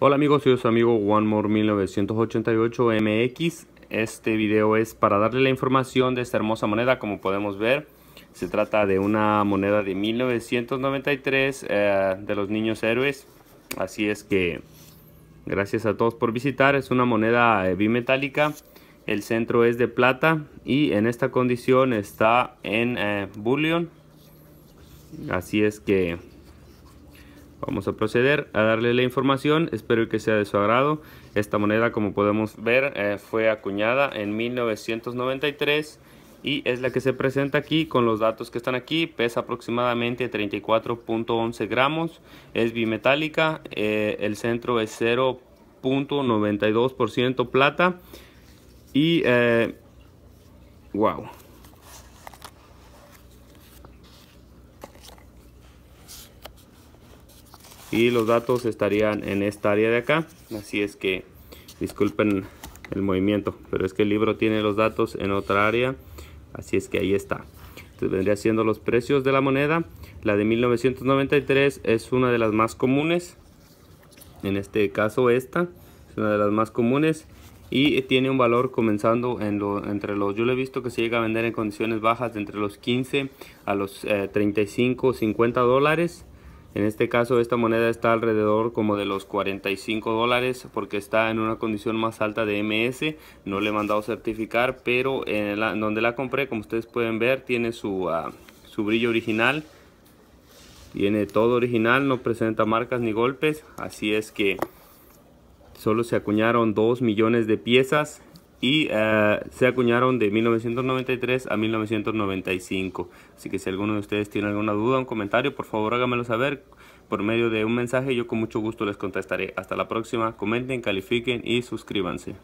Hola amigos, soy su amigo More 1988 mx Este video es para darle la información de esta hermosa moneda. Como podemos ver, se trata de una moneda de 1993 eh, de los niños héroes. Así es que gracias a todos por visitar. Es una moneda eh, bimetálica. El centro es de plata y en esta condición está en eh, bullion. Así es que Vamos a proceder a darle la información, espero que sea de su agrado. Esta moneda, como podemos ver, eh, fue acuñada en 1993 y es la que se presenta aquí con los datos que están aquí. Pesa aproximadamente 34.11 gramos, es bimetálica, eh, el centro es 0.92% plata y... ¡Wow! Eh, y los datos estarían en esta área de acá así es que disculpen el movimiento pero es que el libro tiene los datos en otra área así es que ahí está entonces vendría siendo los precios de la moneda la de 1993 es una de las más comunes en este caso esta es una de las más comunes y tiene un valor comenzando en lo, entre los yo lo he visto que se llega a vender en condiciones bajas de entre los 15 a los 35 eh, 50 dólares en este caso esta moneda está alrededor como de los 45 dólares porque está en una condición más alta de MS. No le he mandado certificar, pero en donde la compré, como ustedes pueden ver, tiene su, ah, su brillo original. Tiene todo original, no presenta marcas ni golpes. Así es que solo se acuñaron 2 millones de piezas y eh, se acuñaron de 1993 a 1995. Así que si alguno de ustedes tiene alguna duda o un comentario, por favor hágamelo saber por medio de un mensaje. Yo con mucho gusto les contestaré. Hasta la próxima. Comenten, califiquen y suscríbanse.